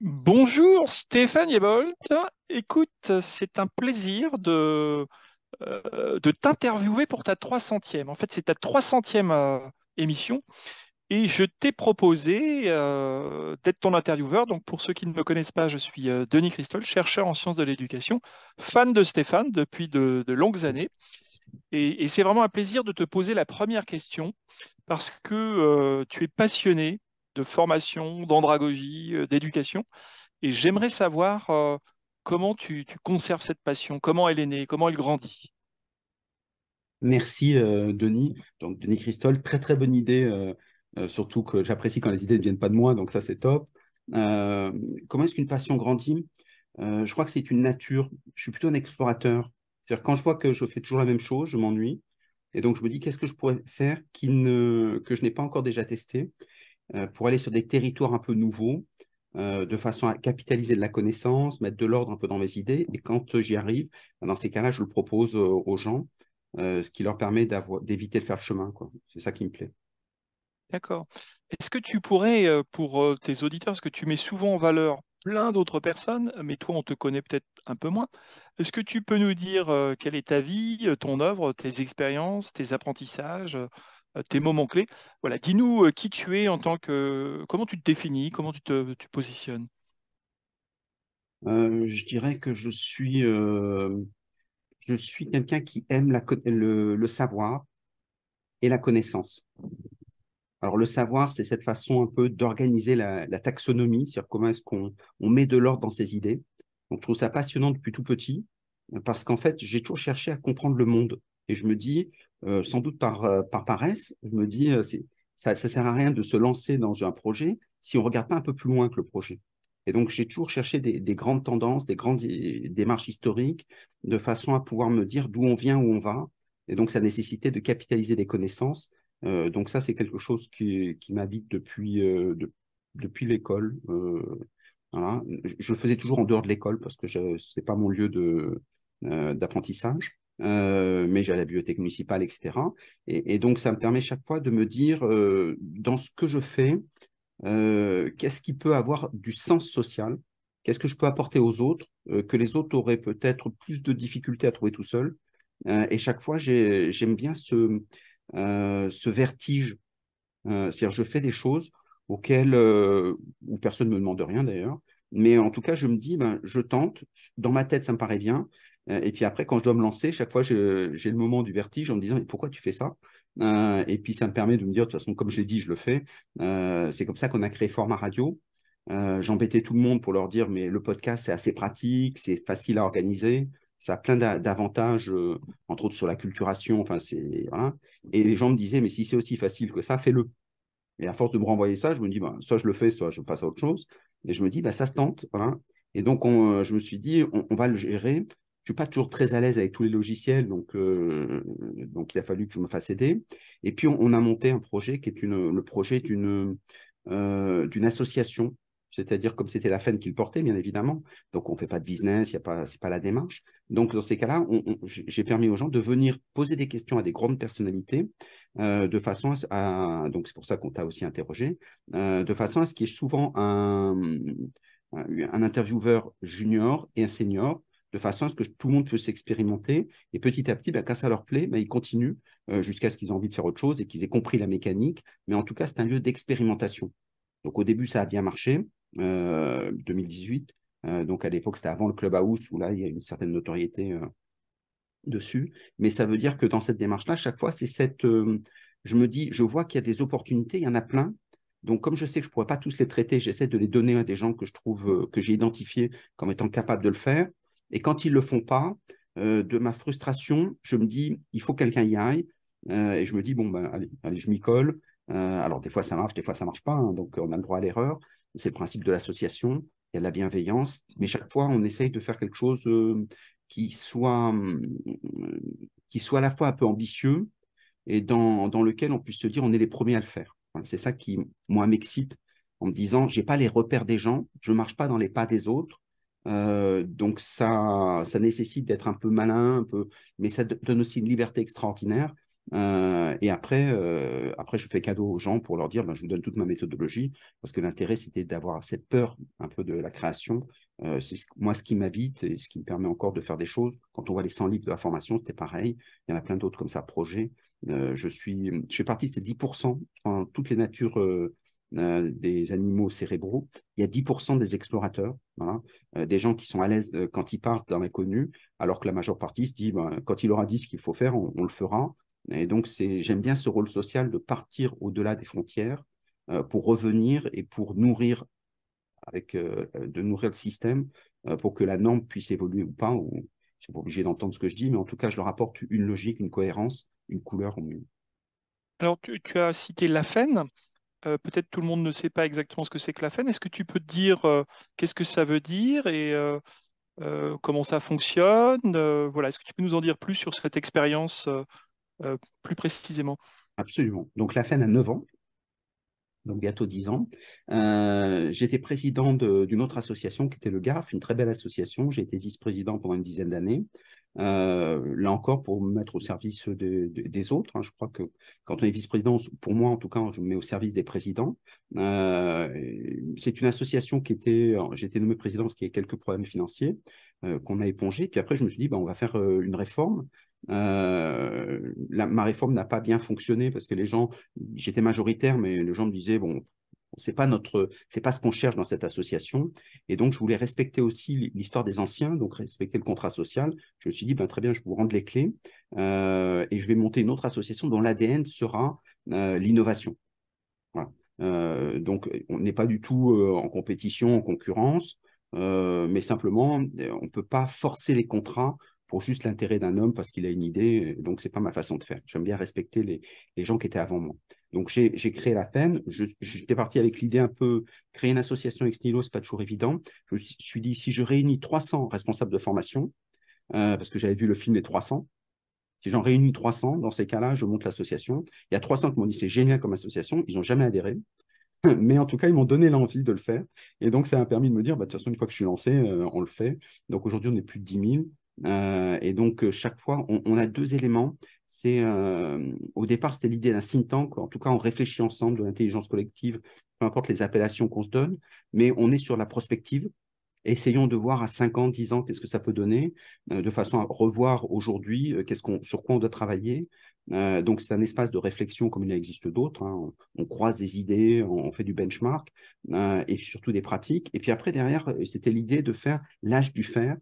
Bonjour Stéphane Yebolt. Écoute, c'est un plaisir de, euh, de t'interviewer pour ta 300e. En fait, c'est ta 300e euh, émission. Et je t'ai proposé euh, d'être ton intervieweur. Donc, pour ceux qui ne me connaissent pas, je suis Denis Christol, chercheur en sciences de l'éducation, fan de Stéphane depuis de longues années. Et, c'est vraiment un plaisir de te poser la première question parce que euh, tu es passionné de formation, d'andragogie, euh, d'éducation. Et j'aimerais savoir euh, comment tu, tu, conserves cette passion, comment elle est née, comment elle grandit. Merci Denis. Donc Denis Christol, très très bonne idée, surtout que j'apprécie quand les idées ne viennent pas de moi, donc ça c'est top. comment est-ce qu'une passion grandit Je crois que c'est une nature. Je suis plutôt un explorateur. C'est-à-dire quand je vois que je fais toujours la même chose, je m'ennuie. Et donc je me dis qu'est-ce que je pourrais faire qui ne... que je n'ai pas encore déjà testé euh, pour aller sur des territoires un peu nouveaux, euh, de façon à capitaliser de la connaissance, mettre de l'ordre un peu dans mes idées. Et quand j'y arrive, ben, dans ces cas-là, je le propose euh, aux gens, ce qui leur permet d'éviter de faire le chemin. C'est ça qui me plaît. D'accord. Est-ce que tu pourrais, pour tes auditeurs, ce que tu mets souvent en valeur plein d'autres personnes, mais toi, on te connaît peut-être un peu moins. Est-ce que tu peux nous dire euh, quelle est ta vie, euh, ton œuvre, tes expériences, tes apprentissages, euh, tes moments clés Voilà, dis-nous qui tu es en tant que. Comment tu te définis Comment tu te tu positionnes Je dirais que je suis, je suis quelqu'un qui aime la, le savoir et la connaissance. Alors le savoir, c'est cette façon un peu d'organiser la, taxonomie, c'est-à-dire comment est-ce qu'on met de l'ordre dans ses idées. Donc je trouve ça passionnant depuis tout petit, euh, parce qu'en fait, j'ai toujours cherché à comprendre le monde. Et je me dis, euh, sans doute euh, par, paresse, je me dis, ça ne sert à rien de se lancer dans un projet si on ne regarde pas un peu plus loin que le projet. Et donc, j'ai toujours cherché des, des, grandes tendances, des grandes démarches historiques, de façon à pouvoir me dire d'où on vient, où on va. Et donc, ça nécessitait de capitaliser des connaissances euh, donc ça, c'est quelque chose qui, m'habite depuis, euh, depuis l'école. Euh, je le faisais toujours en dehors de l'école parce que ce n'est pas mon lieu d'apprentissage. mais j'ai la bibliothèque municipale, etc. Et, donc, ça me permet chaque fois de me dire, dans ce que je fais, qu'est-ce qui peut avoir du sens social Qu'est-ce que je peux apporter aux autres que les autres auraient peut-être plus de difficultés à trouver tout seul Et chaque fois, j'aime bien ce, euh, ce vertige. Euh, c'est-à-dire, je fais des choses auxquelles, euh, où personne ne me demande rien d'ailleurs, mais en tout cas, je me dis, ben, je tente, dans ma tête, ça me paraît bien, et puis après, quand je dois me lancer, chaque fois, j'ai le moment du vertige en me disant, pourquoi tu fais ça Et puis, ça me permet de me dire, de toute façon, comme je l'ai dit, je le fais. c'est comme ça qu'on a créé Format Radio. J'embêtais tout le monde pour leur dire, mais le podcast, c'est assez pratique, c'est facile à organiser ça a plein d'avantages, euh, entre autres sur la culturation. Enfin, voilà. Et les gens me disaient, mais si c'est aussi facile que ça, fais-le. Et à force de me renvoyer ça, je me dis, bah, soit je le fais, soit je passe à autre chose. Et je me dis, bah, ça se tente. Voilà. Et donc, euh, je me suis dit, on, va le gérer. Je ne suis pas toujours très à l'aise avec tous les logiciels, donc, euh, donc il a fallu que je me fasse aider. Et puis, on, a monté un projet qui est une, le projet d'une d'une association c'est-à-dire comme c'était la FEN qu'il portait, bien évidemment. Donc, on ne fait pas de business, ce n'est pas, la démarche. Donc, dans ces cas-là, j'ai permis aux gens de venir poser des questions à des grandes personnalités, euh, de façon à, donc c'est pour ça qu'on t'a aussi interrogé, euh, de façon à ce qu'il y ait souvent un, intervieweur junior et un senior, de façon à ce que tout le monde puisse s'expérimenter. Et petit à petit, bah, quand ça leur plaît, bah, ils continuent euh, jusqu'à ce qu'ils aient envie de faire autre chose et qu'ils aient compris la mécanique. Mais en tout cas, c'est un lieu d'expérimentation. Donc au début, ça a bien marché. 2018. Euh, euh, donc à l'époque, c'était avant le Clubhouse, où là, il y a une certaine notoriété euh, dessus. Mais ça veut dire que dans cette démarche-là, chaque fois, c'est cette. je me dis, je vois qu'il y a des opportunités, il y en a plein. Donc, comme je sais que je ne pourrais pas tous les traiter, j'essaie de les donner à des gens que je trouve, que j'ai identifié comme étant capables de le faire. Et quand ils ne le font pas, de ma frustration, je me dis, il faut quelqu'un y aille. et je me dis, bon, ben, allez, allez je m'y colle. alors, des fois, ça marche, des fois, ça ne marche pas. Hein. donc, on a le droit à l'erreur c'est le principe de l'association, il y a de la bienveillance, mais chaque fois, on essaye de faire quelque chose euh, qui, soit, euh, qui soit à la fois un peu ambitieux et dans, lequel on puisse se dire on est les premiers à le faire. c'est ça qui, moi, m'excite en me disant, n'ai pas les repères des gens, je ne marche pas dans les pas des autres, euh, donc ça, ça nécessite d'être un peu malin, un peu, mais ça donne aussi une liberté extraordinaire. Euh, et après, euh, après, je fais cadeau aux gens pour leur dire, ben, je vous donne toute ma méthodologie, parce que l'intérêt, c'était d'avoir cette peur un peu de la création. Euh, c'est moi ce qui m'habite et ce qui me permet encore de faire des choses. Quand on voit les 100 livres de la formation, c'était pareil. Il y en a plein d'autres comme ça, projets. je, suis, je suis parti, de 10% en toutes les natures des animaux cérébraux. Il y a 10% des explorateurs, des gens qui sont à l'aise quand ils partent dans l'inconnu, alors que la majeure partie se dit, ben, quand il aura dit ce qu'il faut faire, on le fera. Et donc, j'aime bien ce rôle social de partir au-delà des frontières euh, pour revenir et pour nourrir, avec, euh, de nourrir le système euh, pour que la norme puisse évoluer ou pas. Ou, ne sont pas obligés d'entendre ce que je dis, mais en tout cas, je leur apporte une logique, une cohérence, une couleur au mieux. Alors, tu, as cité la FEN. Peut-être tout le monde ne sait pas exactement ce que c'est que la FEN. Est-ce que tu peux dire qu'est-ce que ça veut dire et comment ça fonctionne Voilà, est-ce que tu peux nous en dire plus sur cette expérience euh, plus précisément. Absolument. Donc la FEN a 9 ans, donc bientôt 10 ans. Euh, j'étais président d'une autre association qui était le GARF, une très belle association. J'ai été vice-président pendant une dizaine d'années. Euh, là encore, pour me mettre au service des autres. Hein, je crois que quand on est vice-président, pour moi en tout cas, je me mets au service des présidents. c'est une association qui était, j'ai été nommé président parce qu'il y a quelques problèmes financiers qu'on a épongés. Puis après, je me suis dit, bah, on va faire une réforme. Euh, ma réforme n'a pas bien fonctionné parce que les gens, j'étais majoritaire, mais les gens me disaient bon, c'est pas notre, c'est pas ce qu'on cherche dans cette association. Et donc je voulais respecter aussi l'histoire des anciens, donc respecter le contrat social. Je me suis dit ben très bien, je vous rendre les clés euh, et je vais monter une autre association dont l'ADN sera euh, l'innovation. Voilà. donc on n'est pas du tout en compétition, en concurrence. mais simplement, on ne peut pas forcer les contrats juste l'intérêt d'un homme parce qu'il a une idée. Donc, c'est pas ma façon de faire. J'aime bien respecter les, gens qui étaient avant moi. Donc, j'ai créé la peine. J'étais parti avec l'idée un peu, créer une association ex nihilo, c'est pas toujours évident. Je me suis dit, si je réunis 300 responsables de formation, euh, parce que j'avais vu le film Les 300, si j'en réunis 300, dans ces cas-là, je monte l'association. Il y a 300 qui m'ont dit c'est génial comme association, ils n'ont jamais adhéré. Mais en tout cas, ils m'ont donné l'envie de le faire. Et donc, ça m'a permis de me dire, bah, de toute façon, une fois que je suis lancé, euh, on le fait. Donc aujourd'hui, on est plus de 10 000. Euh, et donc, euh, chaque fois, on, a deux éléments. C'est euh, Au départ, c'était l'idée d'un think tank. En tout cas, on réfléchit ensemble de l'intelligence collective, peu importe les appellations qu'on se donne, mais on est sur la prospective. Essayons de voir à 5 ans, 10 ans, qu'est-ce que ça peut donner, de façon à revoir aujourd'hui qu'est-ce qu'on, sur quoi on doit travailler. donc, c'est un espace de réflexion comme il en existe d'autres. Hein. On, croise des idées, on, fait du benchmark et surtout des pratiques. Et puis après, derrière, c'était l'idée de faire l'âge du fer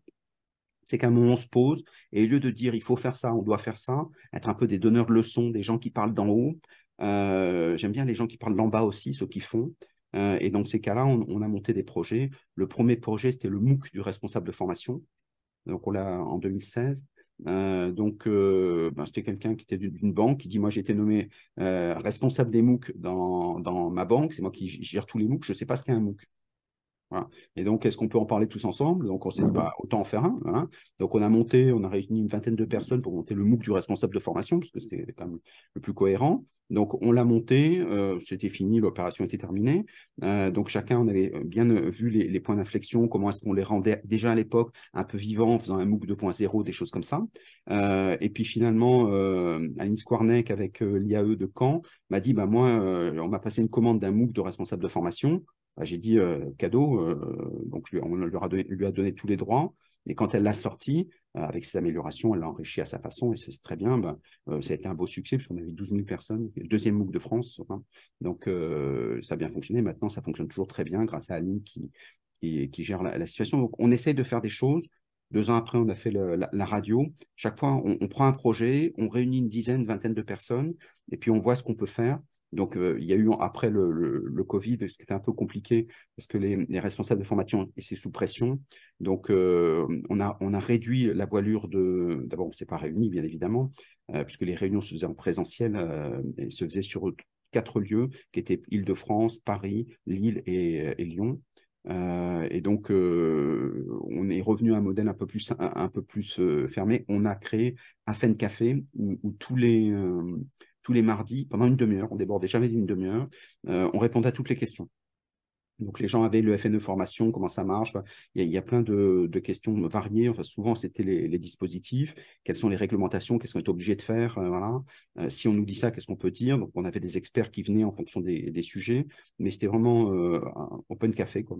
c'est qu'à un moment, on se pose, et au lieu de dire il faut faire ça, on doit faire ça, être un peu des donneurs de leçons, des gens qui parlent d'en haut. Euh, j'aime bien les gens qui parlent d'en bas aussi, ceux qui font. Euh, et dans ces cas-là, on, a monté des projets. Le premier projet, c'était le MOOC du responsable de formation. Donc, on l'a en 2016. Euh, donc, ben, c'était quelqu'un qui était d'une banque qui dit Moi, j'ai été nommé responsable des MOOC dans, dans ma banque. C'est moi qui gère tous les MOOC. Je ne sais pas ce qu'est un MOOC. Et donc, est-ce qu'on peut en parler tous ensemble Donc, on s'est dit, bah, autant en faire un. Donc, on a monté, on a réuni une vingtaine de personnes pour monter le MOOC du responsable de formation, parce que c'était quand même le plus cohérent. Donc, on l'a monté, euh, c'était fini, l'opération était terminée. Euh, donc, chacun, on avait bien euh, vu les, points d'inflexion, comment est-ce qu'on les rendait déjà à l'époque un peu vivants en faisant un MOOC 2.0, des choses comme ça. et puis, finalement, Aline Squarnec avec l'IAE de Caen m'a dit, bah, moi, on m'a passé une commande d'un MOOC de responsable de formation. Bah, j'ai dit euh, cadeau, euh, donc lui, on lui a, donné, tous les droits. Et quand elle l'a sorti, euh, avec ses améliorations, elle l'a enrichi à sa façon et c'est très bien. Bah, ça a été un beau succès puisqu'on avait 12 000 personnes, deuxième MOOC de France. Hein. Donc ça a bien fonctionné. Maintenant, ça fonctionne toujours très bien grâce à Aline qui, qui, gère la, situation. Donc on essaye de faire des choses. Deux ans après, on a fait la, radio. Chaque fois, on, on, prend un projet, on réunit une dizaine, vingtaine de personnes et puis on voit ce qu'on peut faire. Donc, euh, il y a eu après le, Covid, ce qui était un peu compliqué, parce que les, responsables de formation étaient sous pression. Donc, euh, on, a, on a réduit la voilure de. D'abord, on ne s'est pas réunis, bien évidemment, euh, puisque les réunions se faisaient en présentiel et se faisaient sur quatre lieux, qui étaient Île-de-France, Paris, Lille et, Lyon. Euh, et donc, on est revenu à un modèle un peu plus, un, peu plus fermé. On a créé un café où, où tous les tous les mardis pendant une demi-heure. On débordait jamais d'une demi-heure. Euh, on répondait à toutes les questions. Donc les gens avaient le FNE formation, comment ça marche. Il y a, plein de, questions variées. Enfin, souvent, c'était les, dispositifs, quelles sont les réglementations, qu'est-ce qu'on est obligé de faire. Euh, voilà. Euh, si on nous dit ça, qu'est-ce qu'on peut dire Donc on avait des experts qui venaient en fonction des, sujets, mais c'était vraiment un open café. Quoi.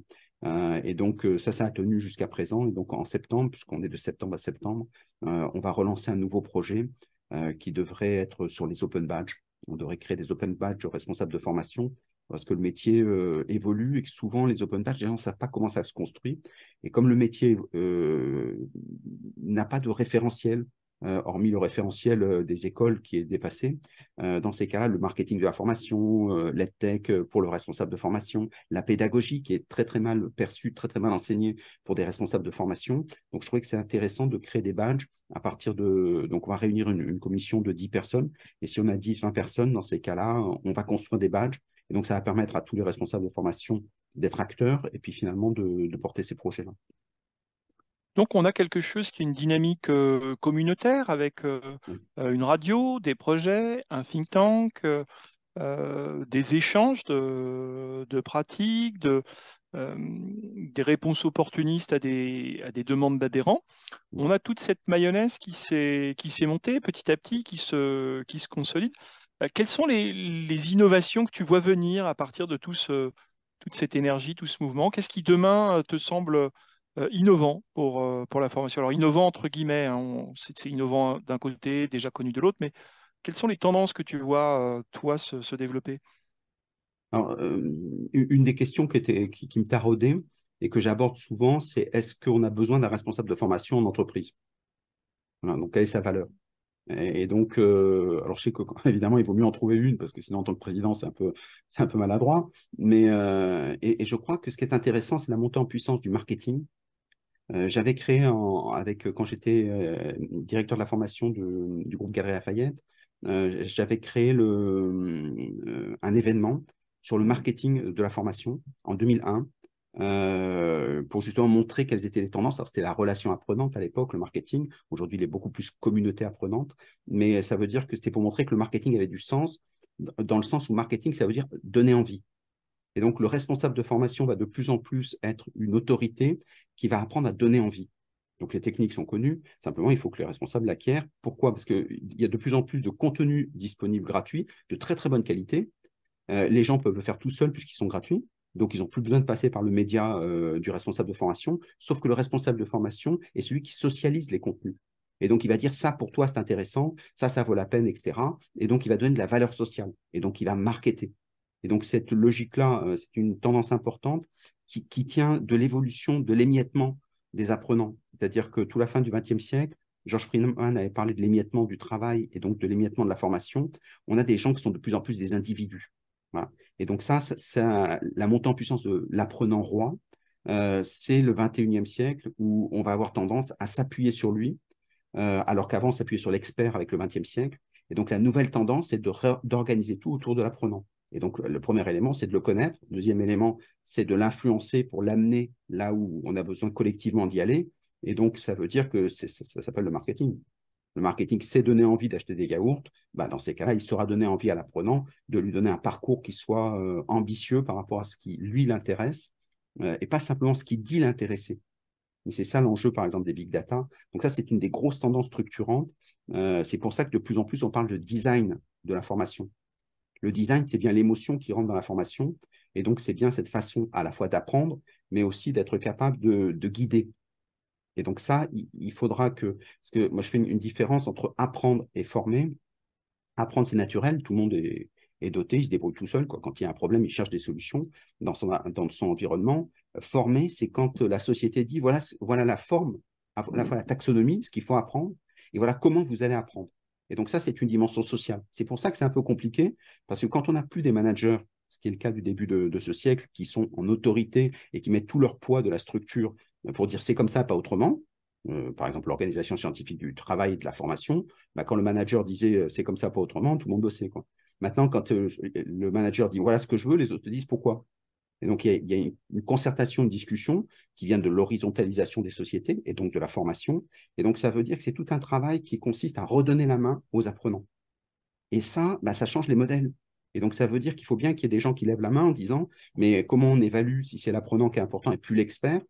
et donc ça, ça a tenu jusqu'à présent. Et donc en septembre, puisqu'on est de septembre à septembre, on va relancer un nouveau projet euh, qui devrait être sur les open badges. On devrait créer des open badges responsables de formation parce que le métier euh, évolue et que souvent les open badges, les gens ne savent pas comment ça se construit. Et comme le métier euh, n'a pas de référentiel euh, hormis le référentiel euh, des écoles qui est dépassé. Euh, dans ces cas-là, le marketing de la formation, l'EdTech pour le responsable de formation, la pédagogie qui est très très mal perçue, très très mal enseignée pour des responsables de formation. Donc je trouvais que c'est intéressant de créer des badges à partir de... Donc on va réunir une, commission de 10 personnes. Et si on a 10, 20 personnes, dans ces cas-là, on va construire des badges. Et donc ça va permettre à tous les responsables de formation d'être acteurs et puis finalement de porter ces projets-là. Donc on a quelque chose qui est une dynamique euh, communautaire avec euh, euh, une radio, des projets, un think tank, des échanges de, pratiques, des réponses opportunistes à des, demandes d'adhérents. On a toute cette mayonnaise qui s'est montée petit à petit, qui se, consolide. Quelles sont les, innovations que tu vois venir à partir de toute cette énergie, tout ce mouvement Qu'est-ce qui demain te semble euh, innovant pour, euh, pour la formation. Alors innovant entre guillemets, hein, c'est innovant d'un côté, déjà connu de l'autre, mais quelles sont les tendances que tu vois, euh, toi, se, développer Alors, Une des questions qui, était, qui, qui me taraudait et que j'aborde souvent, c'est est-ce qu'on a besoin d'un responsable de formation en entreprise Donc, quelle est sa valeur et donc, alors je sais que évidemment, il vaut mieux en trouver une parce que sinon, en tant que président, c'est un peu, un peu maladroit. Mais je crois que ce qui est intéressant, c'est la montée en puissance du marketing euh, j'avais créé, avec, quand j'étais euh, directeur de la formation du groupe Galerie Lafayette, euh, j'avais créé le, un événement sur le marketing de la formation en 2001 pour justement montrer quelles étaient les tendances. c'était la relation apprenante à l'époque, le marketing. Aujourd'hui, il est beaucoup plus communauté apprenante, mais ça veut dire que c'était pour montrer que le marketing avait du sens, dans le sens où marketing, ça veut dire donner envie. Et donc, le responsable de formation va de plus en plus être une autorité qui va apprendre à donner envie. Donc, les techniques sont connues. Simplement, il faut que les responsables l'acquièrent. Pourquoi Parce qu'il y a de plus en plus de contenus disponibles gratuits, de très, très bonne qualité. Euh, les gens peuvent le faire tout seuls puisqu'ils sont gratuits. Donc, ils n'ont plus besoin de passer par le média euh, du responsable de formation, sauf que le responsable de formation est celui qui socialise les contenus. Et donc, il va dire ça pour toi, c'est intéressant, ça, ça vaut la peine, etc. Et donc, il va donner de la valeur sociale. Et donc, il va marketer. Et donc cette logique-là, euh, c'est une tendance importante qui, tient de l'évolution, de l'émiettement des apprenants. C'est-à-dire que tout la fin du XXe siècle, Georges Friedman avait parlé de l'émiettement du travail et donc de l'émiettement de la formation. On a des gens qui sont de plus en plus des individus. Et donc ça, ça, la montée en puissance de l'apprenant roi, euh, c'est le XXIe siècle où on va avoir tendance à s'appuyer sur lui, euh, alors qu'avant on s'appuyait sur l'expert avec le XXe siècle. Et donc la nouvelle tendance, c'est d'organiser tout autour de l'apprenant. Et donc, le premier élément, c'est de le connaître. Le deuxième élément, c'est de l'influencer pour l'amener là où on a besoin collectivement d'y aller. Et donc, ça veut dire que ça, s'appelle le marketing. Le marketing c'est donner envie d'acheter des yaourts. Bah, dans ces cas-là, il sera donné envie à l'apprenant de lui donner un parcours qui soit euh, ambitieux par rapport à ce qui lui l'intéresse euh, et pas simplement ce qui dit l'intéresser. Mais c'est ça l'enjeu, par exemple, des big data. Donc ça, c'est une des grosses tendances structurantes. Euh, c'est pour ça que de plus en plus, on parle de design de l'information le design, c'est bien l'émotion qui rentre dans la formation. Et donc, c'est bien cette façon à la fois d'apprendre, mais aussi d'être capable de, guider. Et donc, ça, il, faudra que. Parce que moi, je fais une, différence entre apprendre et former. Apprendre, c'est naturel, tout le monde est, doté, il se débrouille tout seul. Quand il y a un problème, il cherche des solutions dans son, environnement. Former, c'est quand la société dit voilà, voilà la forme, la, la taxonomie, ce qu'il faut apprendre, et voilà comment vous allez apprendre. Et donc ça, c'est une dimension sociale. C'est pour ça que c'est un peu compliqué, parce que quand on n'a plus des managers, ce qui est le cas du début de, ce siècle, qui sont en autorité et qui mettent tout leur poids de la structure euh, pour dire c'est comme ça, pas autrement, euh, par exemple l'organisation scientifique du travail et de la formation, bah, quand le manager disait euh, c'est comme ça, pas autrement, tout le monde bossait. Quoi. Maintenant, quand le manager dit voilà ce que je veux, les autres disent pourquoi. Et donc, il y a, une concertation, une discussion qui vient de l'horizontalisation des sociétés et donc de la formation. Et donc, ça veut dire que c'est tout un travail qui consiste à redonner la main aux apprenants. Et ça, bah, ça change les modèles. Et donc, ça veut dire qu'il faut bien qu'il y ait des gens qui lèvent la main en disant, mais comment on évalue si c'est l'apprenant qui est important et plus l'expert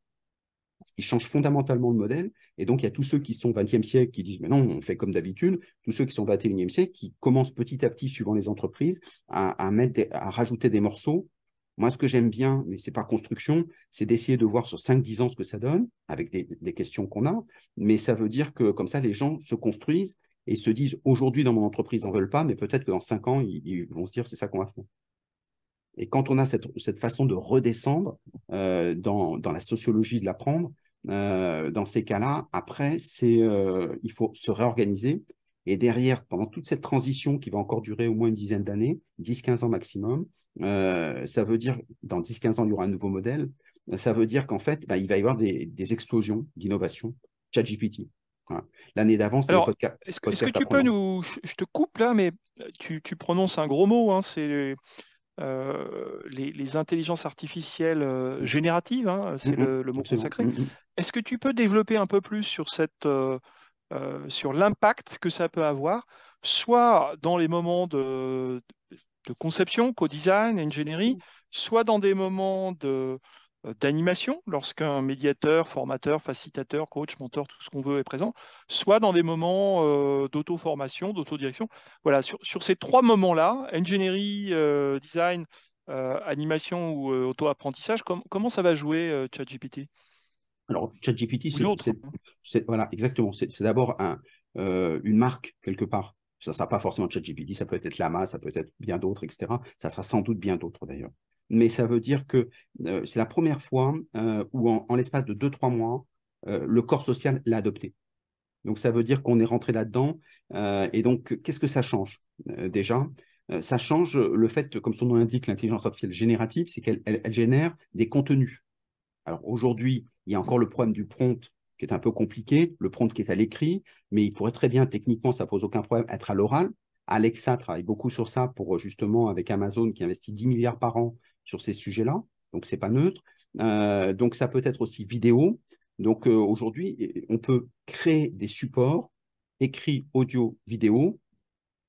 il change fondamentalement le modèle. Et donc, il y a tous ceux qui sont 20e siècle qui disent, mais non, on fait comme d'habitude. Tous ceux qui sont 21e siècle qui commencent petit à petit, suivant les entreprises, à, mettre à rajouter des morceaux moi, ce que j'aime bien, mais c'est pas construction, c'est d'essayer de voir sur 5-10 ans ce que ça donne, avec des, questions qu'on a, mais ça veut dire que comme ça, les gens se construisent et se disent, aujourd'hui, dans mon entreprise, ils n'en veulent pas, mais peut-être que dans 5 ans, ils, vont se dire, c'est ça qu'on va faire. Et quand on a cette, façon de redescendre euh, dans, la sociologie de l'apprendre, euh, dans ces cas-là, après, c'est euh, il faut se réorganiser et derrière, pendant toute cette transition qui va encore durer au moins une dizaine d'années, 10-15 ans maximum, euh, ça veut dire, dans 10-15 ans, il y aura un nouveau modèle, ça veut dire qu'en fait, bah, il va y avoir des, explosions d'innovation. ChatGPT, L'année d'avance, d'avant, c'est le podcast. Est-ce que, tu peux nous. Je te coupe là, mais euh, tu, prononces un gros mot. Hein, c'est euh, les, intelligences artificielles génératives. Hein, c'est le, mot consacré. Est-ce que tu peux développer un peu plus sur cette. Euh, sur l'impact que ça peut avoir, soit dans les moments de, conception, co-design, ingénierie, soit dans des moments euh, d'animation, lorsqu'un médiateur, formateur, facilitateur, coach, mentor, tout ce qu'on veut est présent, soit dans des moments euh, d'auto-formation, d'autodirection. Voilà, sur, ces trois moments-là, ingénierie, design, animation ou auto-apprentissage, comment ça va jouer ChatGPT alors, ChatGPT, hein. c'est voilà, exactement. C'est d'abord euh, une marque quelque part. Ça ne sera pas forcément ChatGPT, ça peut être Lama, ça peut être bien d'autres, etc. Ça sera sans doute bien d'autres d'ailleurs. Mais ça veut dire que euh, c'est la première fois euh, où, en, l'espace de 2-3 mois, le corps social l'a adopté. Donc, ça veut dire qu'on est rentré là-dedans. et donc, qu'est-ce que ça change déjà Ça change le fait, comme son nom l'indique, l'intelligence artificielle générative, c'est qu'elle génère des contenus. Alors aujourd'hui, il y a encore le problème du prompt qui est un peu compliqué, le prompt qui est à l'écrit, mais il pourrait très bien, techniquement, ça pose aucun problème, être à l'oral. Alexa travaille beaucoup sur ça pour justement avec Amazon qui investit 10 milliards par an sur ces sujets-là, donc c'est pas neutre. Euh, donc ça peut être aussi vidéo. Donc euh, aujourd'hui, on peut créer des supports écrits, audio, vidéo,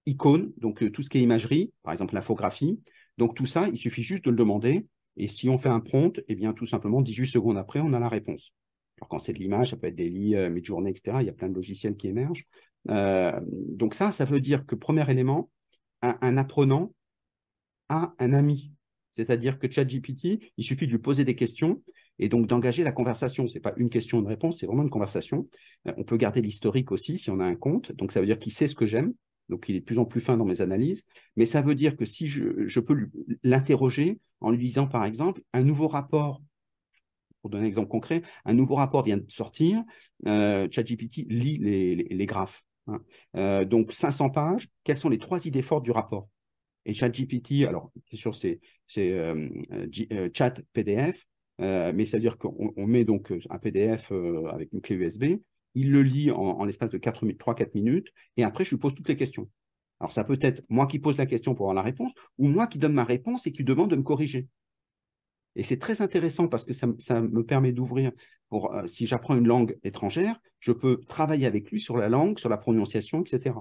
icônes, donc euh, tout ce qui est imagerie, par exemple l'infographie. Donc tout ça, il suffit juste de le demander et si on fait un prompt, eh bien, tout simplement, 18 secondes après, on a la réponse. Alors, quand c'est de l'image, ça peut être des lits, euh, journées, journée etc. Il y a plein de logiciels qui émergent. Euh, donc, ça, ça veut dire que, premier élément, un, apprenant a un ami. C'est-à-dire que ChatGPT, il suffit de lui poser des questions et donc d'engager la conversation. Ce n'est pas une question une réponse, c'est vraiment une conversation. Euh, on peut garder l'historique aussi si on a un compte. Donc ça veut dire qu'il sait ce que j'aime donc il est de plus en plus fin dans mes analyses, mais ça veut dire que si je, peux l'interroger en lui disant, par exemple, un nouveau rapport, pour donner un exemple concret, un nouveau rapport vient de sortir, euh, ChatGPT lit les, graphes. Hein. Euh, donc 500 pages, quelles sont les trois idées fortes du rapport Et ChatGPT, alors c'est sûr, c'est euh, chat PDF, mais cest veut dire qu'on met donc un PDF avec une clé USB, il le lit en, l'espace de 3-4 minutes, et après, je lui pose toutes les questions. Alors, ça peut être moi qui pose la question pour avoir la réponse, ou moi qui donne ma réponse et qui demande de me corriger. Et c'est très intéressant parce que ça, me permet d'ouvrir. Pour, euh, si j'apprends une langue étrangère, je peux travailler avec lui sur la langue, sur la prononciation, etc.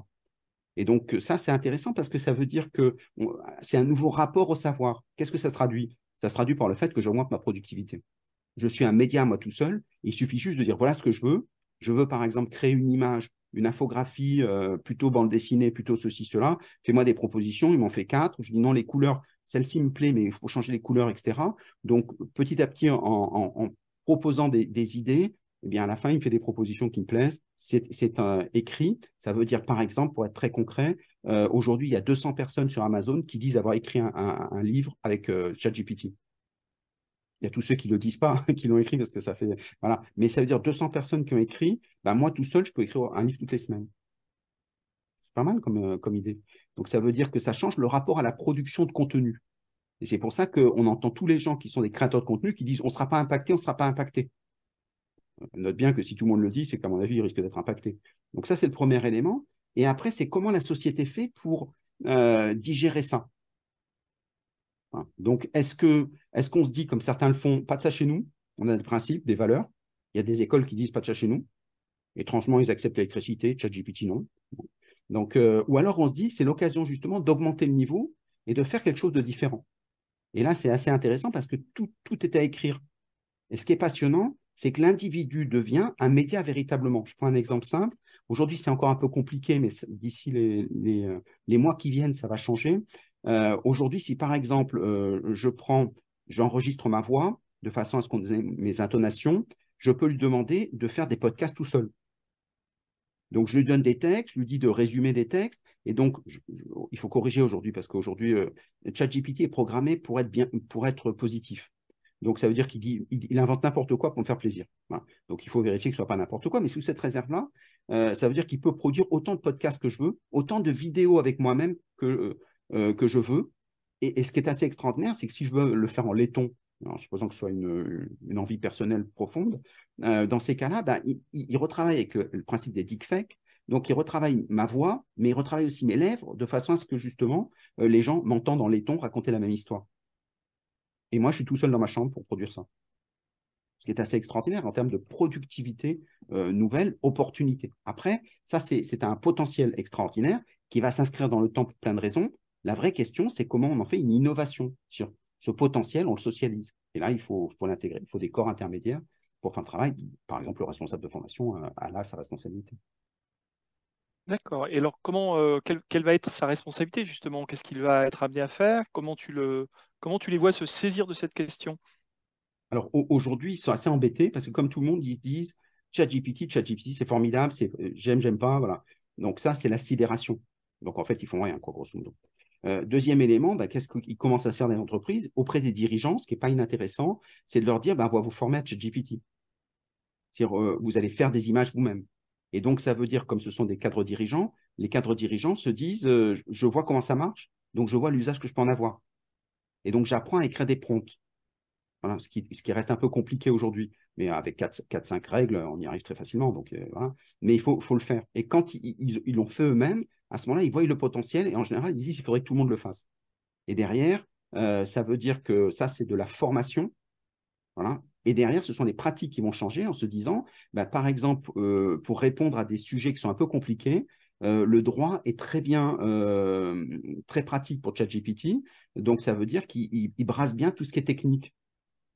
Et donc ça, c'est intéressant parce que ça veut dire que c'est un nouveau rapport au savoir. Qu'est-ce que ça se traduit Ça se traduit par le fait que j'augmente ma productivité. Je suis un média moi tout seul. Il suffit juste de dire voilà ce que je veux, je veux par exemple créer une image, une infographie, euh, plutôt bande dessinée, plutôt ceci, cela, fais-moi des propositions, il m'en fait quatre, je dis non, les couleurs, celle-ci me plaît, mais il faut changer les couleurs, etc. Donc petit à petit, en, proposant des, idées, eh bien, à la fin, il me fait des propositions qui me plaisent. C'est un euh, écrit. Ça veut dire, par exemple, pour être très concret, euh, aujourd'hui, il y a 200 personnes sur Amazon qui disent avoir écrit un, livre avec ChatGPT il y a tous ceux qui ne le disent pas, qui l'ont écrit parce que ça fait. Voilà. Mais ça veut dire 200 personnes qui ont écrit. Bah moi, tout seul, je peux écrire un livre toutes les semaines. C'est pas mal euh, comme, idée. Donc, ça veut dire que ça change le rapport à la production de contenu. Et c'est pour ça qu'on entend tous les gens qui sont des créateurs de contenu qui disent on ne sera pas impacté, on ne sera pas impacté. Note bien que si tout le monde le dit, c'est qu'à mon avis, il risque d'être impacté. Donc, ça, c'est le premier élément. Et après, c'est comment la société fait pour euh, digérer ça. Hein. Donc, est-ce qu'on est se dit, comme certains le font, pas de ça chez nous On a des principes, des valeurs. Il y a des écoles qui disent pas de ça chez nous. Et franchement, ils acceptent l'électricité, ChatGPT non. Donc, euh, ou alors on se dit, c'est l'occasion justement d'augmenter le niveau et de faire quelque chose de différent. Et là, c'est assez intéressant parce que tout, est à écrire. Et ce qui est passionnant, c'est que l'individu devient un média véritablement. Je prends un exemple simple. Aujourd'hui, c'est encore un peu compliqué, mais d'ici les, euh, les, mois qui viennent, ça va changer. Euh, aujourd'hui, si par exemple, euh, je prends, j'enregistre ma voix de façon à ce qu'on ait mes intonations, je peux lui demander de faire des podcasts tout seul. Donc, je lui donne des textes, je lui dis de résumer des textes. Et donc, il faut corriger aujourd'hui parce qu'aujourd'hui, euh, ChatGPT est programmé pour être, bien, pour être positif. Donc, ça veut dire qu'il il invente n'importe quoi pour me faire plaisir. Donc, il faut vérifier que ce soit pas n'importe quoi. Mais sous cette réserve-là, ça veut dire qu'il peut produire autant de podcasts que je veux, autant de vidéos avec moi-même que, euh, que je veux. Et, ce qui est assez extraordinaire, c'est que si je veux le faire en laiton, en supposant que ce soit une, envie personnelle profonde, euh, dans ces cas-là, ben, il, retravaille avec le, principe des dick fake, Donc, il retravaille ma voix, mais il retravaille aussi mes lèvres de façon à ce que justement euh, les gens m'entendent en laiton raconter la même histoire. Et moi, je suis tout seul dans ma chambre pour produire ça. Ce qui est assez extraordinaire en termes de productivité nouvelle, opportunité. Après, ça, c'est un potentiel extraordinaire qui va s'inscrire dans le temps pour plein de raisons. La vraie question, c'est comment on en fait une innovation sur ce potentiel, on le socialise. Et là, il faut, l'intégrer, il faut des corps intermédiaires pour faire le travail. Par exemple, le responsable de formation euh, a là sa responsabilité. D'accord. Et alors, comment, euh, quelle, va être sa responsabilité justement Qu'est-ce qu'il va être amené à faire comment tu, les vois se saisir de cette question Alors aujourd'hui, ils sont assez embêtés parce que comme tout le monde, ils se disent ChatGPT, ChatGPT, c'est formidable, c'est euh, j'aime, j'aime pas, voilà. Donc ça, c'est la sidération. Donc en fait, ils font rien, quoi, grosso modo. Euh, deuxième élément, bah, qu'est-ce qu'ils commencent à se faire les entreprises auprès des dirigeants, ce qui n'est pas inintéressant, c'est de leur dire, ben, on vous former à ChatGPT. cest euh, vous allez faire des images vous-même. Et donc, ça veut dire, comme ce sont des cadres dirigeants, les cadres dirigeants se disent, euh, je vois comment ça marche, donc je vois l'usage que je peux en avoir. Et donc, j'apprends à écrire des prompts ce, qui, reste un peu compliqué aujourd'hui, mais avec 4-5 règles, on y arrive très facilement. Donc, euh, voilà. Mais il faut, le faire. Et quand ils l'ont fait eux-mêmes, à ce moment-là, ils voient le potentiel et en général, ils disent qu'il faudrait que tout le monde le fasse. Et derrière, euh, ça veut dire que ça, c'est de la formation. Voilà. Et derrière, ce sont les pratiques qui vont changer en se disant, bah, par exemple, euh, pour répondre à des sujets qui sont un peu compliqués, le droit est très bien, très pratique pour ChatGPT. Donc, ça veut dire qu'il brasse bien tout ce qui est technique.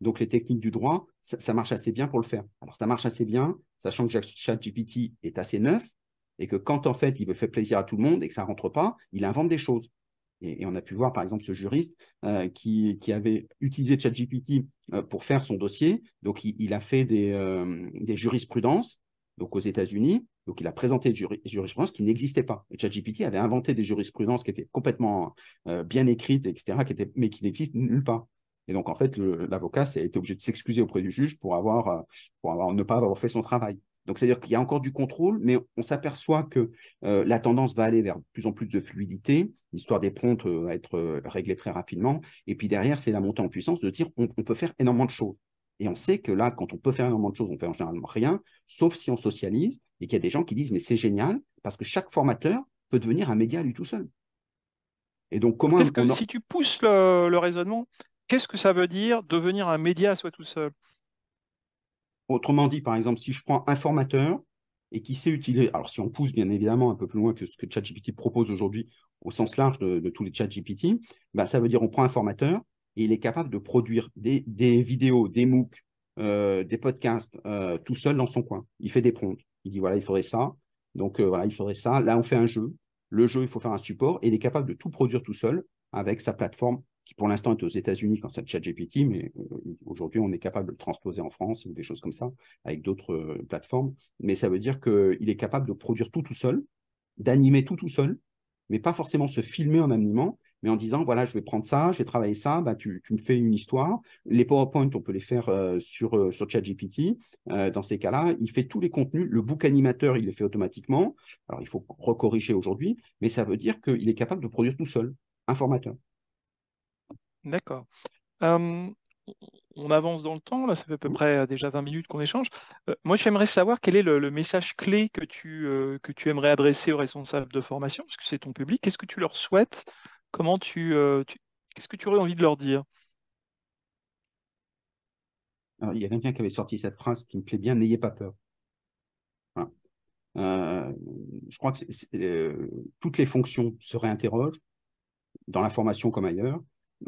Donc, les techniques du droit, ça, marche assez bien pour le faire. Alors, ça marche assez bien, sachant que ChatGPT est assez neuf et que quand, en fait, il veut faire plaisir à tout le monde et que ça ne rentre pas, il invente des choses. Et, on a pu voir, par exemple, ce juriste euh, qui, avait utilisé ChatGPT euh, pour faire son dossier. Donc, il, a fait euh, des, jurisprudences donc aux États-Unis. Donc, il a présenté des jurisprudences qui n'existaient pas. Et ChatGPT avait inventé des jurisprudences qui étaient complètement bien écrites, etc., mais qui n'existent nulle part. Et donc, en fait, l'avocat a été obligé de s'excuser auprès du juge pour, avoir, euh, pour avoir, ne pas avoir fait son travail. Donc, c'est-à-dire qu'il y a encore du contrôle, mais on s'aperçoit que euh, la tendance va aller vers de plus en plus de fluidité. L'histoire des promptes euh, va être réglée très rapidement. Et puis derrière, c'est la montée en puissance de dire on, peut faire énormément de choses. Et on sait que là, quand on peut faire énormément de choses, on fait en général rien, sauf si on socialise et qu'il y a des gens qui disent mais c'est génial parce que chaque formateur peut devenir un média lui tout seul. Et donc comment est-ce que si tu pousses le raisonnement, Qu'est-ce que ça veut dire devenir un média à soi tout seul Autrement dit, par exemple, si je prends un formateur et qui sait utiliser, alors si on pousse bien évidemment un peu plus loin que ce que ChatGPT propose aujourd'hui au sens large de, tous les ChatGPT, bah, ça veut dire on prend un formateur et il est capable de produire des, vidéos, des MOOC, euh, des podcasts euh, tout seul dans son coin. Il fait des prompts. Il dit voilà, il faudrait ça. Donc euh, voilà, il ferait ça. Là, on fait un jeu. Le jeu, il faut faire un support et il est capable de tout produire tout seul avec sa plateforme qui pour l'instant est aux États-Unis quand c'est ChatGPT, mais euh, aujourd'hui on est capable de le transposer en France ou des choses comme ça avec d'autres euh, plateformes. Mais ça veut dire qu'il est capable de produire tout tout seul, d'animer tout tout seul, mais pas forcément se filmer en animant, mais en disant voilà, je vais prendre ça, je vais travailler ça, bah, tu, me fais une histoire. Les PowerPoint, on peut les faire euh, sur, sur ChatGPT. dans ces cas-là, il fait tous les contenus. Le book animateur, il le fait automatiquement. Alors, il faut recorriger aujourd'hui, mais ça veut dire qu'il est capable de produire tout seul, Informateur. D'accord. on avance dans le temps, là ça fait à peu près euh, déjà 20 minutes qu'on échange. Euh, moi j'aimerais savoir quel est le, message clé que tu, euh, que tu aimerais adresser aux responsables de formation, parce que c'est ton public. Qu'est-ce que tu leur souhaites Comment tu, Qu'est-ce que tu aurais envie de leur dire Il y a quelqu'un qui avait sorti cette phrase qui me plaît bien, n'ayez pas peur. je crois que toutes les fonctions se réinterrogent, dans la formation comme ailleurs.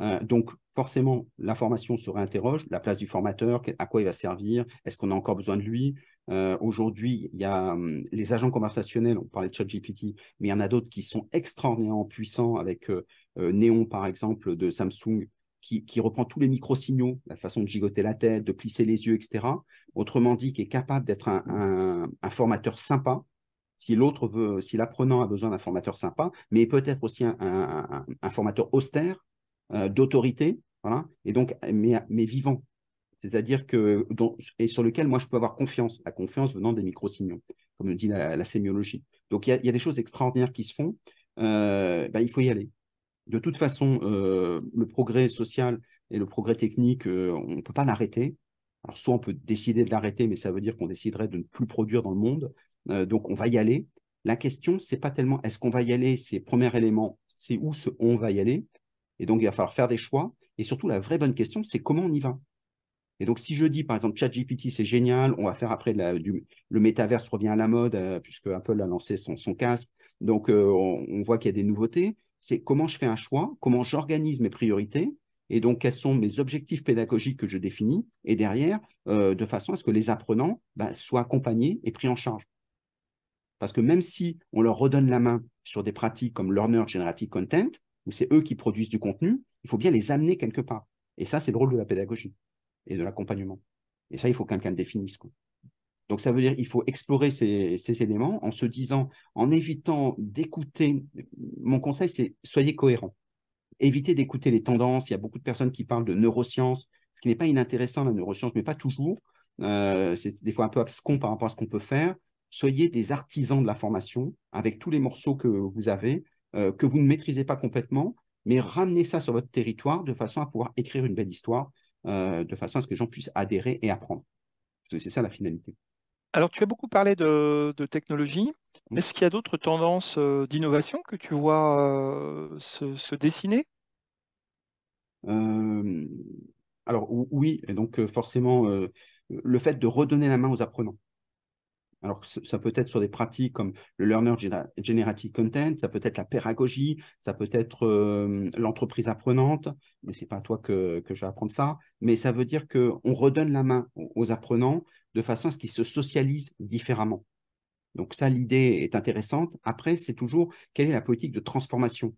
Euh, donc, forcément, la formation se réinterroge, la place du formateur, à quoi il va servir, est-ce qu'on a encore besoin de lui euh, Aujourd'hui, il y a hum, les agents conversationnels, on parlait de ChatGPT, mais il y en a d'autres qui sont extraordinairement puissants, avec euh, Néon, par exemple, de Samsung, qui, reprend tous les micro-signaux, la façon de gigoter la tête, de plisser les yeux, etc. Autrement dit, qui est capable d'être un, formateur sympa, si l'autre veut, si l'apprenant a besoin d'un formateur sympa, mais peut-être aussi un, formateur austère euh, d'autorité, voilà, et donc, mais, vivant. C'est-à-dire que, et sur lequel moi je peux avoir confiance, la confiance venant des micro-signaux, comme le dit la, sémiologie. Donc il y, a des choses extraordinaires qui se font, euh, ben, il faut y aller. De toute façon, euh, le progrès social et le progrès technique, on ne peut pas l'arrêter. Alors soit on peut décider de l'arrêter, mais ça veut dire qu'on déciderait de ne plus produire dans le monde. donc on va y aller. La question, c'est pas tellement est-ce qu'on va y aller, c'est premier élément, c'est où on va y aller. Et donc, il va falloir faire des choix. Et surtout, la vraie bonne question, c'est comment on y va. Et donc, si je dis, par exemple, ChatGPT, c'est génial, on va faire après le métaverse revient à la mode, euh, puisque Apple a lancé son, son casque. Donc, euh, on, voit qu'il y a des nouveautés. C'est comment je fais un choix, comment j'organise mes priorités, et donc quels sont mes objectifs pédagogiques que je définis, et derrière, euh, de façon à ce que les apprenants bah, soient accompagnés et pris en charge. Parce que même si on leur redonne la main sur des pratiques comme Learner Generative Content, où c'est eux qui produisent du contenu, il faut bien les amener quelque part. Et ça, c'est le rôle de la pédagogie et de l'accompagnement. Et ça, il faut que quelqu'un le définisse. Donc, ça veut dire qu'il faut explorer ces, éléments en se disant, en évitant d'écouter. Mon conseil, c'est soyez cohérent. Évitez d'écouter les tendances. Il y a beaucoup de personnes qui parlent de neurosciences, ce qui n'est pas inintéressant, la neurosciences, mais pas toujours. Euh, c'est des fois un peu abscon par rapport à ce qu'on peut faire. Soyez des artisans de la formation avec tous les morceaux que vous avez euh, que vous ne maîtrisez pas complètement, mais ramenez ça sur votre territoire de façon à pouvoir écrire une belle histoire, euh, de façon à ce que les gens puissent adhérer et apprendre. C'est ça la finalité. Alors, tu as beaucoup parlé de, technologie. Mmh. Est-ce qu'il y a d'autres tendances euh, d'innovation que tu vois se, se, dessiner Alors, oui, et donc forcément, le fait de redonner la main aux apprenants. Alors, ça peut être sur des pratiques comme le Learner Generated Content, ça peut être la pédagogie, ça peut être euh, l'entreprise apprenante, mais ce n'est pas à toi que, que, je vais apprendre ça. Mais ça veut dire qu'on redonne la main aux apprenants de façon à ce qu'ils se socialisent différemment. Donc ça, l'idée est intéressante. Après, c'est toujours quelle est la politique de transformation.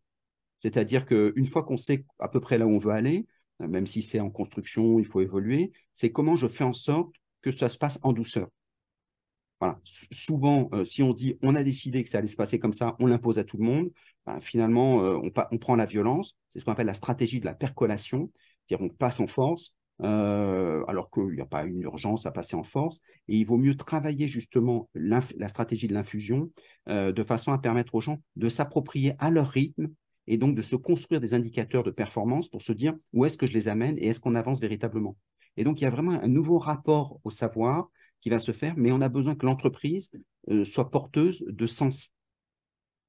C'est-à-dire qu'une fois qu'on sait à peu près là où on veut aller, même si c'est en construction, il faut évoluer, c'est comment je fais en sorte que ça se passe en douceur. Voilà. Souvent, euh, si on dit on a décidé que ça allait se passer comme ça, on l'impose à tout le monde, ben, finalement, euh, on, prend la violence. C'est ce qu'on appelle la stratégie de la percolation, c'est-à-dire on passe en force, euh, alors qu'il n'y a pas une urgence à passer en force. Et il vaut mieux travailler justement la stratégie de l'infusion de façon à permettre aux gens de s'approprier à leur rythme et donc de se construire des indicateurs de performance pour se dire où est-ce que je les amène et est-ce qu'on avance véritablement. Et donc, il y a vraiment un nouveau rapport au savoir qui va se faire, mais on a besoin que l'entreprise euh, soit porteuse de sens.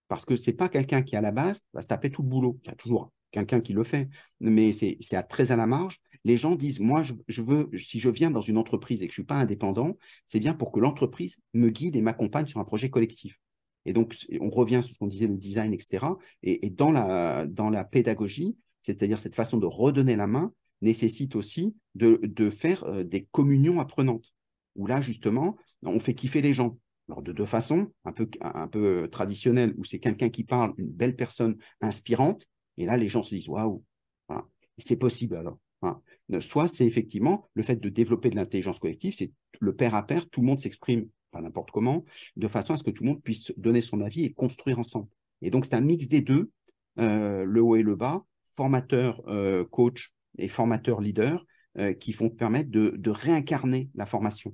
Parce que ce n'est pas quelqu'un qui, à la base, va se taper tout le boulot. Il y a toujours quelqu'un qui le fait, mais c'est très à la marge. Les gens disent, moi, je, veux, si je viens dans une entreprise et que je ne suis pas indépendant, c'est bien pour que l'entreprise me guide et m'accompagne sur un projet collectif. Et donc, on revient sur ce qu'on disait, le design, etc. Et, dans, la, dans la pédagogie, c'est-à-dire cette façon de redonner la main, nécessite aussi de, faire euh, des communions apprenantes où là, justement, on fait kiffer les gens. Alors, de deux façons, un peu, un traditionnelle, où c'est quelqu'un qui parle, une belle personne inspirante, et là, les gens se disent waouh, c'est possible alors. Euh, soit c'est effectivement le fait de développer de l'intelligence collective, c'est le pair à pair, tout le monde s'exprime, pas n'importe comment, de façon à ce que tout le monde puisse donner son avis et construire ensemble. Et donc, c'est un mix des deux, euh, le haut et le bas, formateur, euh, coach et formateur, leader, euh, qui vont permettre de, réincarner la formation.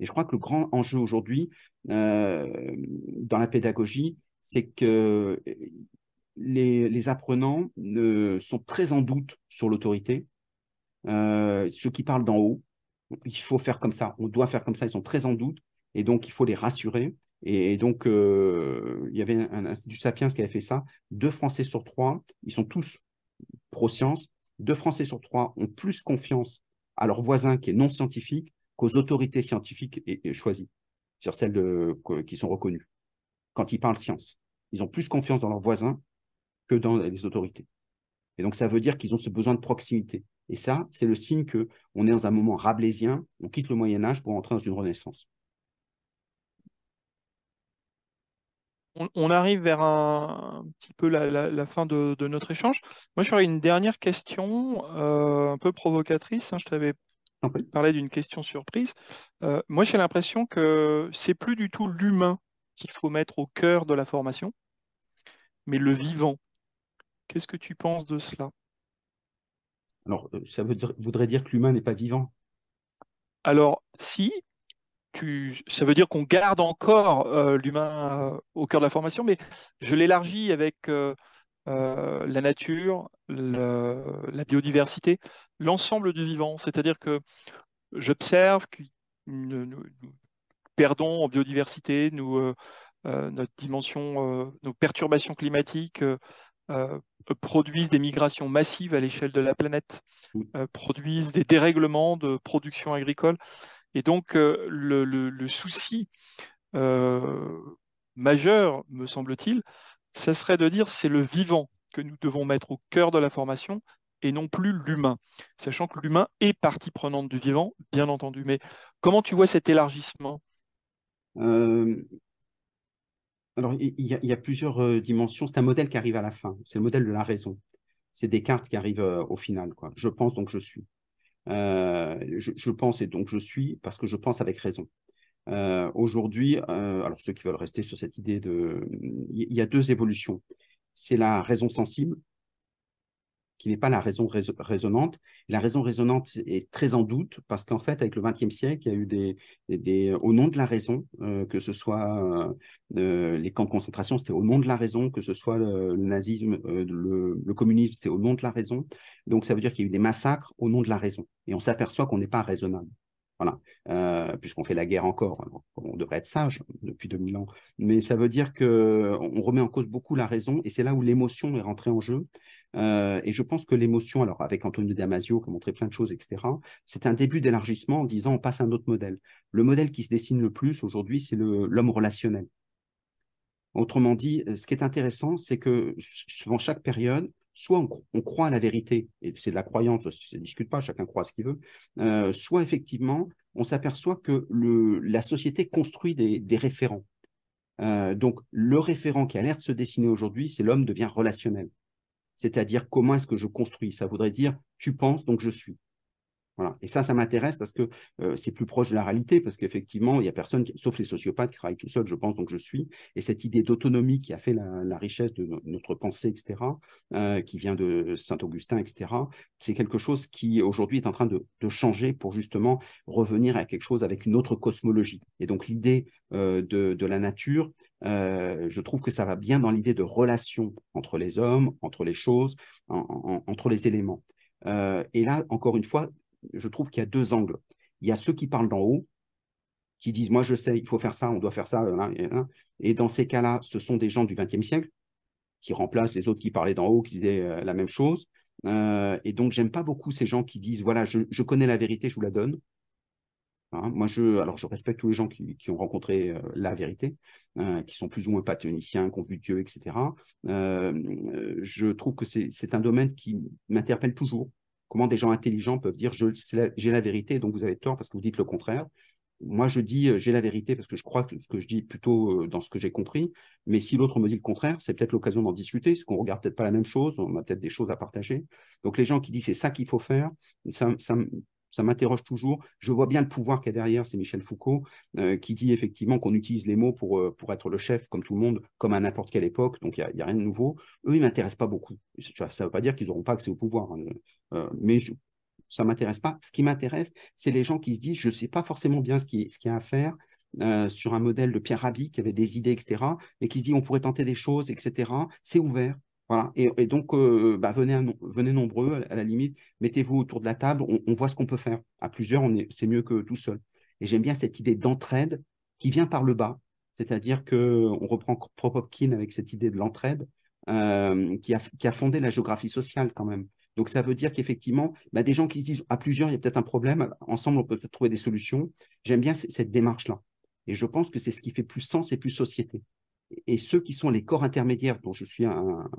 Et je crois que le grand enjeu aujourd'hui euh, dans la pédagogie, c'est que les, apprenants sont très en doute sur l'autorité. Euh, ceux qui parlent d'en haut, il faut faire comme ça, on doit faire comme ça, ils sont très en doute, et donc il faut les rassurer. Et, donc, il y avait un institut Sapiens qui avait fait ça. Deux Français sur trois, ils sont tous pro-sciences, deux Français sur trois ont plus confiance à leur voisin qui est non scientifique qu'aux autorités scientifiques et, choisies, c'est-à-dire celles qui sont reconnues, quand ils parlent science. Ils ont plus confiance dans leurs voisins que dans les autorités. Et donc, ça veut dire qu'ils ont ce besoin de proximité. Et ça, c'est le signe qu'on est dans un moment rabelaisien, on quitte le Moyen Âge pour entrer dans une renaissance. on, arrive vers un, petit peu la, fin de, notre échange. Moi, j'aurais une dernière question euh, un peu provocatrice. Hein. je t'avais parlé d'une question surprise. Euh, moi, j'ai l'impression que c'est plus du tout l'humain qu'il faut mettre au cœur de la formation, mais le vivant. Qu'est-ce que tu penses de cela Alors, euh, ça voudrait dire que l'humain n'est pas vivant Alors, si, ça veut dire qu'on garde encore euh, l'humain euh, au cœur de la formation, mais je l'élargis avec euh, la nature, la biodiversité, l'ensemble du vivant. C'est-à-dire que j'observe que nous, perdons en biodiversité, notre dimension, nos perturbations climatiques. produisent des migrations massives à l'échelle de la planète, produisent des dérèglements de production agricole. Et donc, euh, le, souci euh, majeur, me semble-t-il, ce serait de dire c'est le vivant que nous devons mettre au cœur de la formation et non plus l'humain, sachant que l'humain est partie prenante du vivant, bien entendu. Mais comment tu vois cet élargissement euh, Alors, il y, a plusieurs dimensions. C'est un modèle qui arrive à la fin. C'est le modèle de la raison. C'est Descartes qui arrive au final. Quoi. Je pense donc je suis. Euh, je, je, pense et donc je suis parce que je pense avec raison. Euh, aujourd'hui, euh, alors ceux qui veulent rester sur cette idée de, il y a deux évolutions. C'est la raison sensible qui n'est pas la raison raisonnante. La raison raisonnante est très en doute parce qu'en fait, avec le XXe siècle, il y a eu des, des, au nom de la raison, euh, que ce soit euh, euh, les camps de concentration, c'était au nom de la raison, que ce soit le, nazisme, le, le, communisme, c'est au nom de la raison. Donc ça veut dire qu'il y a eu des massacres au nom de la raison. Et on s'aperçoit qu'on n'est pas raisonnable. Voilà, euh, puisqu'on fait la guerre encore, on devrait être sage depuis 2000 ans, mais ça veut dire qu'on remet en cause beaucoup la raison, et c'est là où l'émotion est rentrée en jeu. Euh, et je pense que l'émotion, alors avec Antonio Damasio qui a montré plein de choses, etc., c'est un début d'élargissement en disant on passe à un autre modèle. Le modèle qui se dessine le plus aujourd'hui, c'est l'homme relationnel. Autrement dit, ce qui est intéressant, c'est que souvent chaque période, soit on, croit à la vérité, et c'est de la croyance, ça ne discute pas, chacun croit ce qu'il veut, euh, soit effectivement, on s'aperçoit que la société construit des, référents. Euh, donc, le référent qui a l'air de se dessiner aujourd'hui, c'est l'homme devient relationnel. C'est-à-dire, comment est-ce que je construis Ça voudrait dire, tu penses, donc je suis. Et ça, ça m'intéresse parce que euh, c'est plus proche de la réalité, parce qu'effectivement, il n'y a personne, sauf les sociopathes, qui travaillent tout seul, je pense, donc je suis. Et cette idée d'autonomie qui a fait la, richesse de notre pensée, etc., euh, qui vient de Saint-Augustin, etc., c'est quelque chose qui, aujourd'hui, est en train de, changer pour justement revenir à quelque chose avec une autre cosmologie. Et donc, l'idée euh, de, la nature, je trouve que ça va bien dans l'idée de relation entre les hommes, entre les choses, entre les éléments. et là, encore une fois, je trouve qu'il y a deux angles. Il y a ceux qui parlent d'en haut, qui disent Moi, je sais, il faut faire ça, on doit faire ça. Et dans ces cas-là, ce sont des gens du XXe siècle qui remplacent les autres qui parlaient d'en haut, qui disaient euh, la même chose. Euh, et donc, j'aime pas beaucoup ces gens qui disent Voilà, je, connais la vérité, je vous la donne. Hein, moi, je, alors je respecte tous les gens qui, ont rencontré euh, la vérité, qui sont plus ou moins pathéoniciens, qui etc. je trouve que c'est un domaine qui m'interpelle toujours Comment des gens intelligents peuvent dire j'ai la vérité, donc vous avez tort parce que vous dites le contraire moi, je dis euh, j'ai la vérité parce que je crois que ce que je dis plutôt euh, dans ce que j'ai compris. Mais si l'autre me dit le contraire, c'est peut-être l'occasion d'en discuter, parce qu'on regarde peut-être pas la même chose, on a peut-être des choses à partager. Donc les gens qui disent c'est ça qu'il faut faire, ça, ça, ça m'interroge toujours. Je vois bien le pouvoir qu'il y a derrière, c'est Michel Foucault, euh, qui dit effectivement qu'on utilise les mots pour, euh, pour être le chef, comme tout le monde, comme à n'importe quelle époque, donc il n'y a, rien de nouveau. Eux, ils ne m'intéressent pas beaucoup. Ça ne veut pas dire qu'ils n'auront pas accès au pouvoir, hein, euh, mais ça ne m'intéresse pas. Ce qui m'intéresse, c'est les gens qui se disent, je ne sais pas forcément bien ce qu'il ce qui y a à faire, sur un modèle de Pierre Rabhi qui avait des idées, etc., mais qui se dit on pourrait tenter des choses, etc. C'est ouvert. Voilà. Et, donc, euh, euh, bah, venez, venez nombreux, à la limite, mettez-vous autour de la table, on, voit ce qu'on peut faire. À plusieurs, c'est mieux que tout seul. Et j'aime bien cette idée d'entraide qui vient par le bas, c'est-à-dire qu'on reprend Kropotkin avec cette idée de l'entraide euh, qui, a, fondé la géographie sociale quand même. Donc ça veut dire qu'effectivement, bah, des gens qui disent à plusieurs, il y a peut-être un problème, ensemble on peut peut-être trouver des solutions. J'aime bien cette démarche-là. Et je pense que c'est ce qui fait plus sens et plus société. Et ceux qui sont les corps intermédiaires, dont je suis un,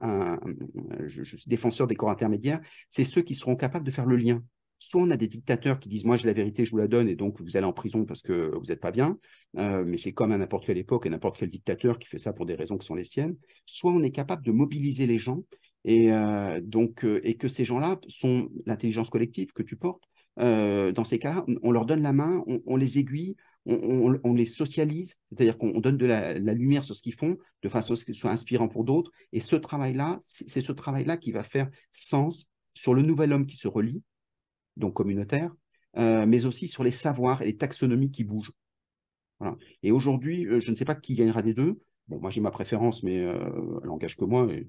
un, euh, je, suis défenseur des corps intermédiaires, c'est ceux qui seront capables de faire le lien. Soit on a des dictateurs qui disent moi j'ai la vérité, je vous la donne et donc vous allez en prison parce que vous n'êtes pas bien, euh, mais c'est comme à n'importe quelle époque et n'importe quel dictateur qui fait ça pour des raisons qui sont les siennes. Soit on est capable de mobiliser les gens et euh, donc et que ces gens-là sont l'intelligence collective que tu portes. dans ces cas-là, on, leur donne la main, on les aiguille, on, les socialise, c'est-à-dire qu'on donne de la, lumière sur ce qu'ils font, de façon à ce qu'ils soient inspirants pour d'autres. Et ce travail-là, c'est ce travail-là qui va faire sens sur le nouvel homme qui se relie, donc communautaire, euh, mais aussi sur les savoirs et les taxonomies qui bougent. Et aujourd'hui, euh, je ne sais pas qui gagnera des deux, moi j'ai ma préférence, mais euh, que moi, et,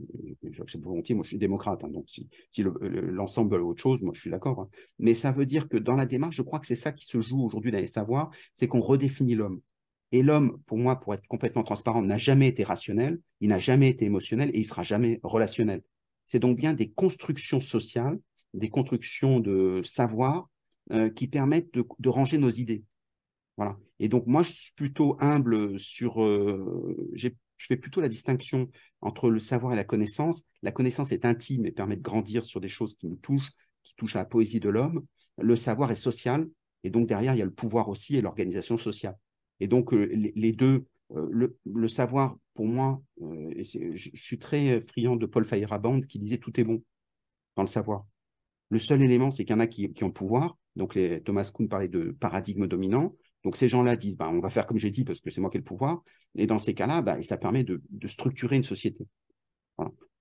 j'accepte volontiers, moi je suis démocrate, hein, donc si, l'ensemble veut autre chose, moi je suis d'accord. Hein. Mais ça veut dire que dans la démarche, je crois que c'est ça qui se joue aujourd'hui dans les savoirs, c'est qu'on redéfinit l'homme. Et l'homme, pour moi, pour être complètement transparent, n'a jamais été rationnel, il n'a jamais été émotionnel et il ne sera jamais relationnel. C'est donc bien des constructions sociales, des constructions de savoir euh, qui permettent de ranger nos idées. Voilà. Et donc, moi, je suis plutôt humble euh, sur. Euh, je fais plutôt la distinction entre le savoir et la connaissance. La connaissance est intime et permet de grandir sur des choses qui nous touchent, qui touchent à la poésie de l'homme. Le savoir est social. Et donc, derrière, il y a le pouvoir aussi et l'organisation sociale. Et donc, euh, les, deux, le, savoir, pour moi, je, suis très friand de Paul Feyerabend qui disait tout est bon dans le savoir. Le seul élément, c'est qu'il y en a qui, ont le pouvoir. Donc, Thomas Kuhn parlait de paradigme dominant. Donc ces gens-là disent, bah, on va faire comme j'ai dit parce que c'est moi qui ai le pouvoir. Et dans ces cas-là, bah, ça permet de, structurer une société.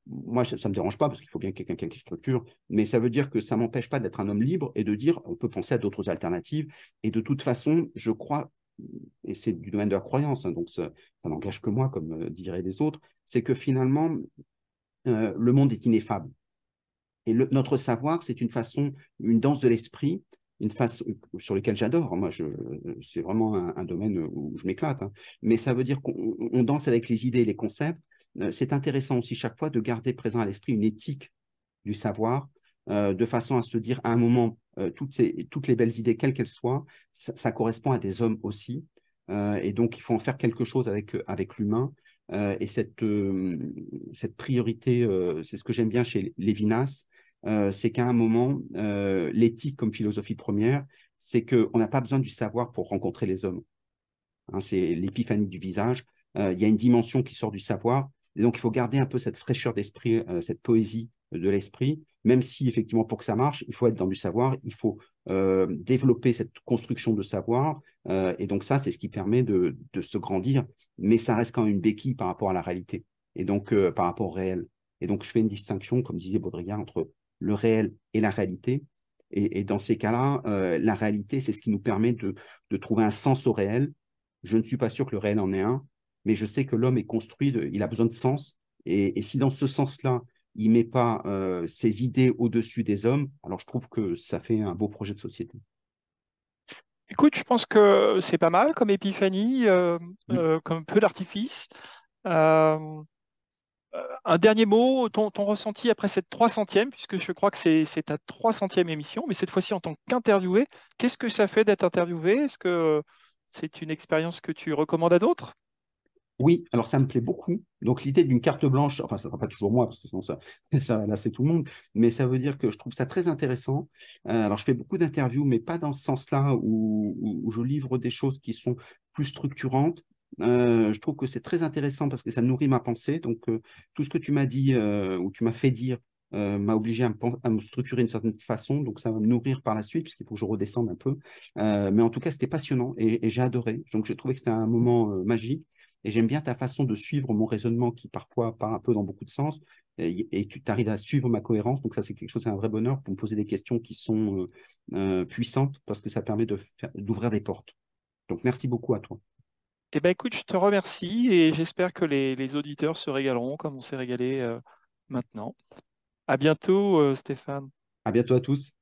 Moi, ça ne me dérange pas parce qu'il faut bien quelqu'un qui structure, mais ça veut dire que ça ne m'empêche pas d'être un homme libre et de dire, on peut penser à d'autres alternatives. Et de toute façon, je crois, et c'est du domaine de la croyance, hein, donc ça, n'engage que moi, comme euh, diraient les autres, c'est que finalement, euh, le monde est ineffable. Et notre savoir, c'est une façon, une danse de l'esprit une face sur laquelle j'adore. Moi, c'est vraiment un, domaine où je m'éclate. Hein. Mais ça veut dire qu'on danse avec les idées et les concepts. Euh, c'est intéressant aussi chaque fois de garder présent à l'esprit une éthique du savoir, euh, de façon à se dire à un moment, euh, toutes, ces, toutes les belles idées, quelles qu'elles soient, ça, correspond à des hommes aussi. et donc, il faut en faire quelque chose avec, avec l'humain. et cette, cette priorité, c'est ce que j'aime bien chez Lévinas, euh, c'est qu'à un moment, euh, l'éthique comme philosophie première, c'est qu'on n'a pas besoin du savoir pour rencontrer les hommes. Hein, c'est l'épiphanie du visage. Euh, il y a une dimension qui sort du savoir. Et donc, il faut garder un peu cette fraîcheur d'esprit, cette poésie de l'esprit, même si effectivement pour que ça marche, il faut être dans du savoir, il faut développer cette construction de savoir, et donc ça, c'est ce qui permet de, se grandir, mais ça reste quand même une béquille par rapport à la réalité, et donc par rapport au réel. Et donc je fais une distinction, comme disait Baudrillard, entre le réel et la réalité. Et, dans ces cas-là, euh, la réalité, c'est ce qui nous permet de, trouver un sens au réel. Je ne suis pas sûr que le réel en ait un, mais je sais que l'homme est construit, il a besoin de sens. Et, si dans ce sens-là, il ne met pas euh, ses idées au-dessus des hommes, alors je trouve que ça fait un beau projet de société. Écoute, je pense que c'est pas mal comme épiphanie, euh, comme peu d'artifice. Euh, un dernier mot, ton, ressenti après cette 300e, puisque je crois que c'est ta 300e émission, mais cette fois-ci en tant qu'interviewé, qu'est-ce que ça fait d'être interviewé Est-ce que c'est une expérience que tu recommandes à d'autres oui, alors ça me plaît beaucoup. Donc l'idée d'une carte blanche, enfin ça ne sera pas toujours moi parce que sinon ça, ça là c'est tout le monde, mais ça veut dire que je trouve ça très intéressant. Euh, alors je fais beaucoup d'interviews, mais pas dans ce sens-là où, je livre des choses qui sont plus structurantes, euh, je trouve que c'est très intéressant parce que ça nourrit ma pensée. Donc, euh, tout ce que tu m'as dit euh, ou tu m'as fait dire m'a obligé à me, structurer d'une certaine façon. Donc, ça va me nourrir par la suite puisqu'il faut que je redescende un peu. mais en tout cas, c'était passionnant et, j'ai adoré. Donc, j'ai trouvé que c'était un moment magique. Et j'aime bien ta façon de suivre mon raisonnement qui parfois part un peu dans beaucoup de sens et, tu arrives à suivre ma cohérence. Donc ça, c'est quelque chose, c'est un vrai bonheur pour me poser des questions qui sont puissantes parce que ça permet d'ouvrir des portes. Donc merci beaucoup à toi. Eh ben, écoute, je te remercie et j'espère que les, auditeurs se régaleront comme on s'est régalé euh, maintenant. À bientôt, euh, Stéphane. À bientôt à tous.